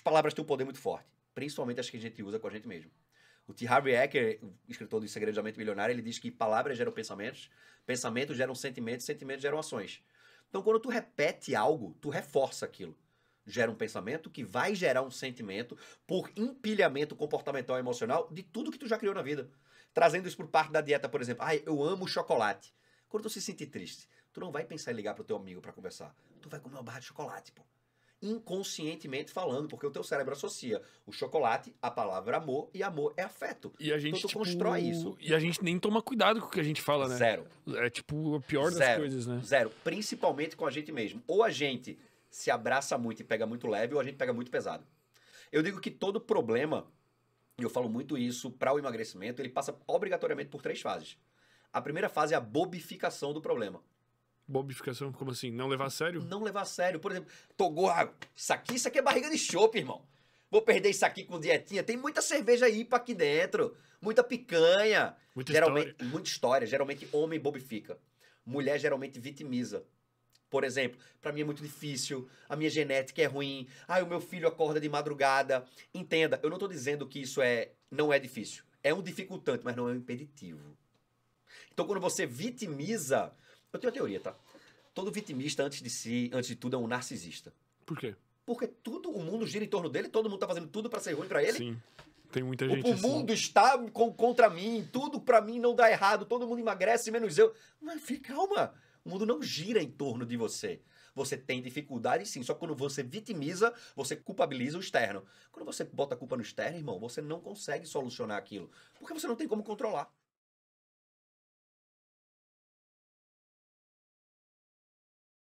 As palavras têm um poder muito forte, principalmente as que a gente usa com a gente mesmo. O T. Harvey Eker, escritor do Segredo da Mente Milionária, ele diz que palavras geram pensamentos, pensamentos geram sentimentos, sentimentos geram ações. Então, quando tu repete algo, tu reforça aquilo. Gera um pensamento que vai gerar um sentimento por empilhamento comportamental e emocional de tudo que tu já criou na vida. Trazendo isso por parte da dieta, por exemplo. Ai, eu amo chocolate. Quando tu se sentir triste, tu não vai pensar em ligar pro teu amigo para conversar. Tu vai comer uma barra de chocolate, pô inconscientemente falando, porque o teu cérebro associa o chocolate à palavra amor e amor é afeto. E a então, gente então, tipo, constrói isso. E a gente nem toma cuidado com o que a gente fala, né? Zero. É tipo a pior Zero. das coisas, né? Zero, principalmente com a gente mesmo. Ou a gente se abraça muito e pega muito leve, ou a gente pega muito pesado. Eu digo que todo problema, e eu falo muito isso para o emagrecimento, ele passa obrigatoriamente por três fases. A primeira fase é a bobificação do problema bobificação, como assim? Não levar a sério? Não levar a sério. Por exemplo, tô gordo. Ah, isso aqui, isso aqui é barriga de chope, irmão. Vou perder isso aqui com dietinha. Tem muita cerveja IPA aqui dentro. Muita picanha. Muita geralmente, história. Muita história. Geralmente homem bobifica. Mulher geralmente vitimiza. Por exemplo, para mim é muito difícil, a minha genética é ruim, ai, o meu filho acorda de madrugada. Entenda, eu não tô dizendo que isso é não é difícil. É um dificultante, mas não é um impeditivo. Então quando você vitimiza, eu tenho a teoria, tá? Todo vitimista, antes de si, antes de tudo, é um narcisista. Por quê? Porque tudo, o mundo gira em torno dele, todo mundo tá fazendo tudo para ser ruim para ele. Sim. Tem muita gente. O, o assim. mundo assim. está com, contra mim, tudo para mim não dá errado, todo mundo emagrece, menos eu. Mas fica calma. O mundo não gira em torno de você. Você tem dificuldade, sim. Só que quando você vitimiza, você culpabiliza o externo. Quando você bota a culpa no externo, irmão, você não consegue solucionar aquilo. Porque você não tem como controlar.